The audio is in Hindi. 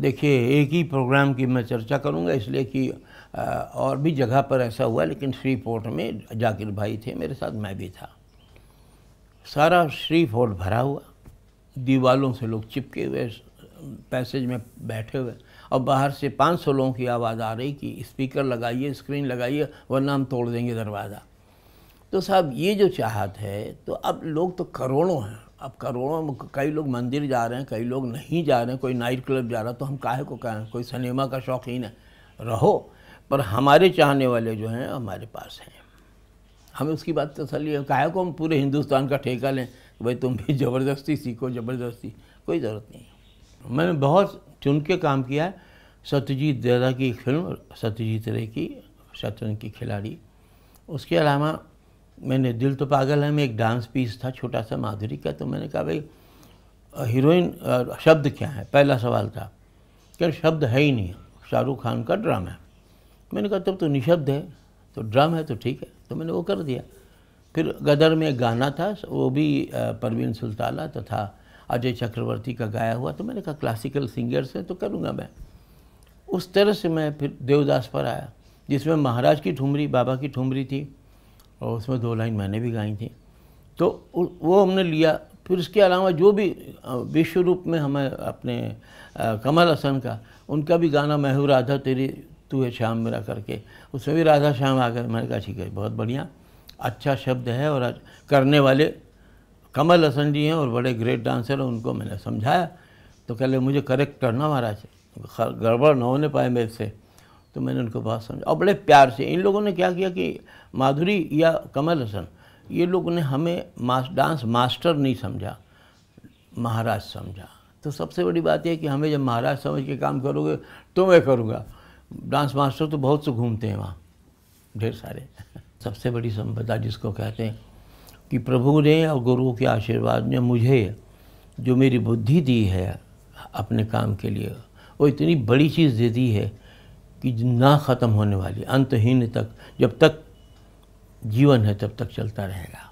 देखिए एक ही प्रोग्राम की मैं चर्चा करूंगा इसलिए कि और भी जगह पर ऐसा हुआ लेकिन श्री फोर्ट में जाकिर भाई थे मेरे साथ मैं भी था सारा श्री फोर्ट भरा हुआ दीवालों से लोग चिपके हुए पैसेज में बैठे हुए और बाहर से पाँच सौ लोगों की आवाज़ आ रही कि स्पीकर लगाइए स्क्रीन लगाइए वरना हम तोड़ देंगे दरवाज़ा तो साहब ये जो चाहत है तो अब लोग तो करोड़ों हैं अब करोड़ों कई लोग मंदिर जा रहे हैं कई लोग नहीं जा रहे हैं कोई नाइट क्लब जा रहा तो हम काहे को कहें कोई सिनेमा का शौकीन है रहो पर हमारे चाहने वाले जो हैं हमारे पास हैं हमें उसकी बात तसली है काहे को हम पूरे हिंदुस्तान का ठेका लें कि तो भाई तुम भी ज़बरदस्ती सीखो ज़बरदस्ती कोई ज़रूरत नहीं मैंने बहुत चुन के काम किया है सत्यजीत दादा की फिल्म सत्यजीत रे की शतरंज की खिलाड़ी उसके अलावा मैंने दिल तो पागल है में एक डांस पीस था छोटा सा माधुरी का तो मैंने कहा भाई हीरोइन शब्द क्या है पहला सवाल था क्या शब्द है ही नहीं शाहरुख खान का ड्राम है मैंने कहा तब तो निशब्द है तो ड्राम है तो ठीक है तो मैंने वो कर दिया फिर गदर में गाना था वो भी परवीन सुल्ताना तथा तो अजय चक्रवर्ती का गाया हुआ तो मैंने कहा क्लासिकल सिंगर्स हैं तो करूँगा मैं उस तरह से मैं फिर देवदास पर आया जिसमें महाराज की ठुमरी बाबा की ठुमरी थी और उसमें दो लाइन मैंने भी गाई थी तो वो हमने लिया फिर उसके अलावा जो भी विश्व रूप में हमें अपने कमल हसन का उनका भी गाना मैं हूँ राधा तेरी तू है श्याम मेरा करके उसमें भी राधा श्याम आ गए मैंने कहा ठीक है बहुत बढ़िया अच्छा शब्द है और करने वाले कमल हसन जी हैं और बड़े ग्रेट डांसर हैं उनको मैंने समझाया तो कह मुझे करेक्ट करना महाराज तो गड़बड़ ना होने पाए मेरे से तो मैंने उनको बहुत समझा और बड़े प्यार से इन लोगों ने क्या किया कि माधुरी या कमल हसन ये लोगों ने हमें मास डांस मास्टर नहीं समझा महाराज समझा तो सबसे बड़ी बात यह कि हमें जब महाराज समझ के काम करोगे तो मैं करूँगा डांस मास्टर तो बहुत से घूमते हैं वहाँ ढेर सारे सबसे बड़ी संपदा जिसको कहते हैं कि प्रभु ने और गुरु के आशीर्वाद ने मुझे जो मेरी बुद्धि दी है अपने काम के लिए वो इतनी बड़ी चीज़ दे दी है कि ना ख़त्म होने वाली अंतहीन तक जब तक जीवन है तब तक चलता रहेगा